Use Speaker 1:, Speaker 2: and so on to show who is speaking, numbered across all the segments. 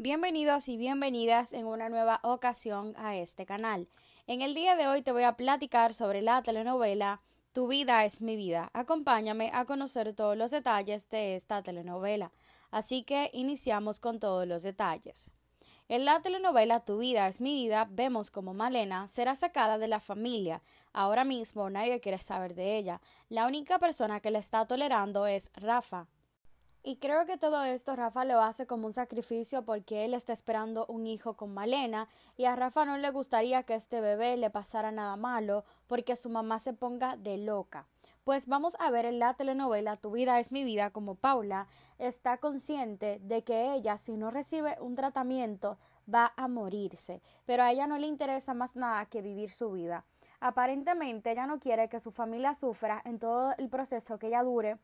Speaker 1: Bienvenidos y bienvenidas en una nueva ocasión a este canal. En el día de hoy te voy a platicar sobre la telenovela Tu vida es mi vida. Acompáñame a conocer todos los detalles de esta telenovela. Así que iniciamos con todos los detalles. En la telenovela Tu vida es mi vida vemos como Malena será sacada de la familia. Ahora mismo nadie quiere saber de ella. La única persona que la está tolerando es Rafa, y creo que todo esto Rafa lo hace como un sacrificio porque él está esperando un hijo con Malena y a Rafa no le gustaría que este bebé le pasara nada malo porque su mamá se ponga de loca. Pues vamos a ver en la telenovela Tu vida es mi vida como Paula está consciente de que ella si no recibe un tratamiento va a morirse, pero a ella no le interesa más nada que vivir su vida. Aparentemente ella no quiere que su familia sufra en todo el proceso que ella dure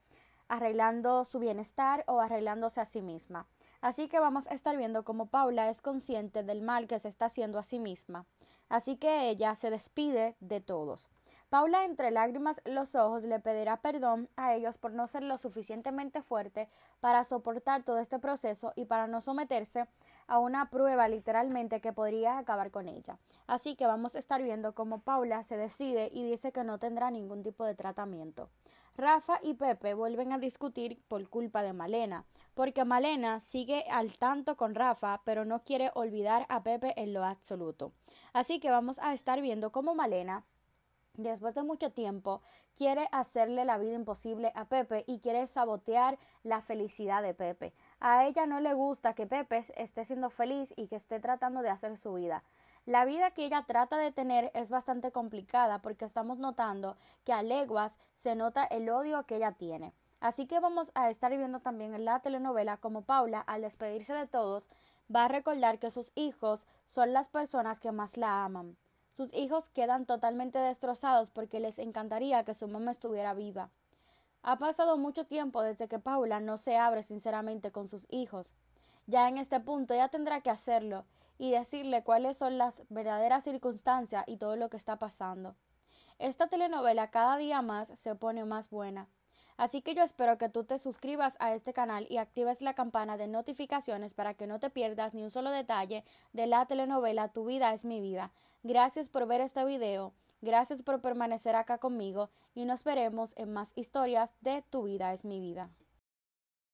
Speaker 1: arreglando su bienestar o arreglándose a sí misma. Así que vamos a estar viendo cómo Paula es consciente del mal que se está haciendo a sí misma. Así que ella se despide de todos. Paula, entre lágrimas los ojos, le pedirá perdón a ellos por no ser lo suficientemente fuerte para soportar todo este proceso y para no someterse a una prueba literalmente que podría acabar con ella. Así que vamos a estar viendo cómo Paula se decide y dice que no tendrá ningún tipo de tratamiento. Rafa y Pepe vuelven a discutir por culpa de Malena, porque Malena sigue al tanto con Rafa, pero no quiere olvidar a Pepe en lo absoluto. Así que vamos a estar viendo cómo Malena después de mucho tiempo, quiere hacerle la vida imposible a Pepe y quiere sabotear la felicidad de Pepe. A ella no le gusta que Pepe esté siendo feliz y que esté tratando de hacer su vida. La vida que ella trata de tener es bastante complicada porque estamos notando que a leguas se nota el odio que ella tiene. Así que vamos a estar viendo también en la telenovela como Paula, al despedirse de todos, va a recordar que sus hijos son las personas que más la aman. Sus hijos quedan totalmente destrozados porque les encantaría que su mamá estuviera viva. Ha pasado mucho tiempo desde que Paula no se abre sinceramente con sus hijos. Ya en este punto ella tendrá que hacerlo y decirle cuáles son las verdaderas circunstancias y todo lo que está pasando. Esta telenovela cada día más se pone más buena. Así que yo espero que tú te suscribas a este canal y actives la campana de notificaciones para que no te pierdas ni un solo detalle de la telenovela Tu vida es mi vida. Gracias por ver este video, gracias por permanecer acá conmigo y nos veremos en más historias de Tu vida es mi vida.